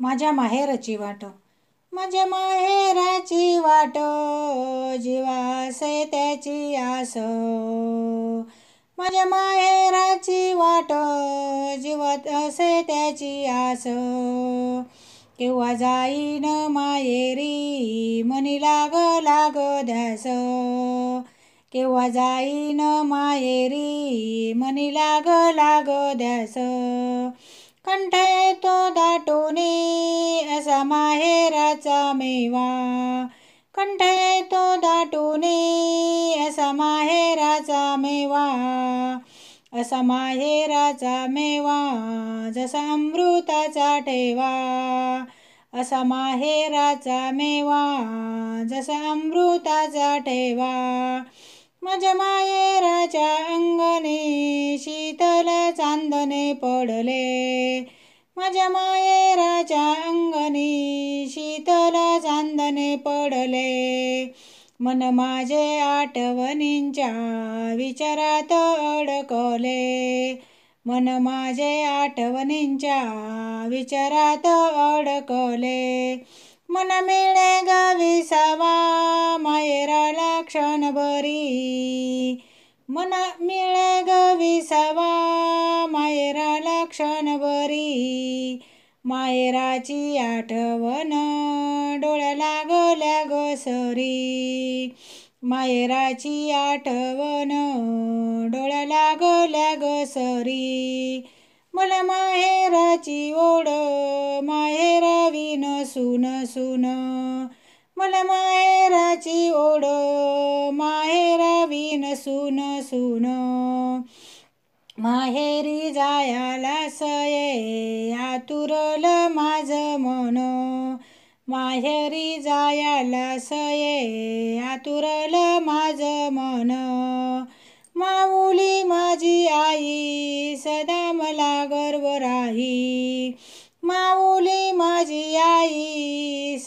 माझ्या माहेरची वाट माझ्या माहेराची वाट जीवासे त्याची आस माझ्या माहेराची वाट जीवत असे त्याची आस केव्हा जाईन माहेरी मनी लाग लाग ध्यास केव्हा जाईन माहेरी मनी लाग लाग ध्यास कंठय तो दाटोने असा माहेराचा मेवा कंठय तो दाटोने असा माहेराचा मेवा असा माहेराचा मेवा जसा अमृताचा ठेवा असा माहेराचा मेवा जसा अमृताचा ठेवा माझ्या राजा अंगणे शीतल चांदणे पडले माझ्या राजा अंगणी शीतल चांदणे पडले मन माझे आठवणींच्या विचारात अडकले मन माझे आठवणींच्या विचारात अडकले मन मिळे गावी सावा बरी मना मिळे ग विसावा लक्षण बरी मायराची आठवण डोळ्या लागल्या ग सरी मायराची आठवण डोळ्या लागल्या ग सरी मला माहेराची ओढ माहेरा विन सुन सुन बोल माहेराची ओढ माहेरा विन सुन सुन माहेरी जायाला सये आतुरल माझं मन माहेरी जायाला सये आतुरल माझं मन माऊली माझी आई सदा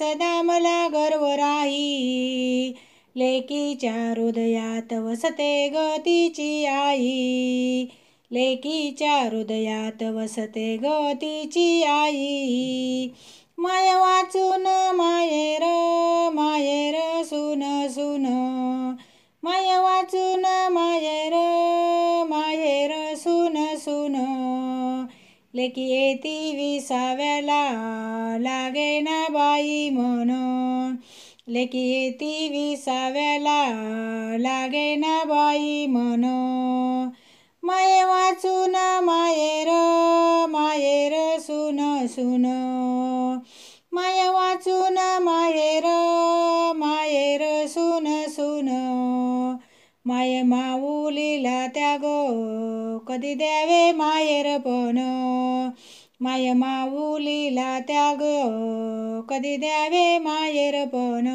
सदा मला गर्व राही लेकीच्या हृदयात वसते गतीची आई लेकीच्या हृदयात वसते गतीची आई लेकी लेखिएती विसाव्याला लागेन बाई लेकी म्हणून लेखिएती विसाव्याला लागेन बाई म्हणून माये वाचून मायेर मायेर सुन सुन माय वाचून मायेर मायेर सुन सुन माये माऊलीला त्या गो कधी द्यावे मायेर पण माय माऊलीला त्याग कधी द्यावे मायेर पण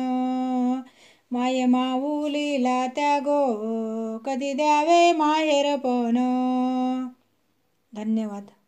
माय माऊलीला त्यागो कधी द्यावे माहेर पण धन्यवाद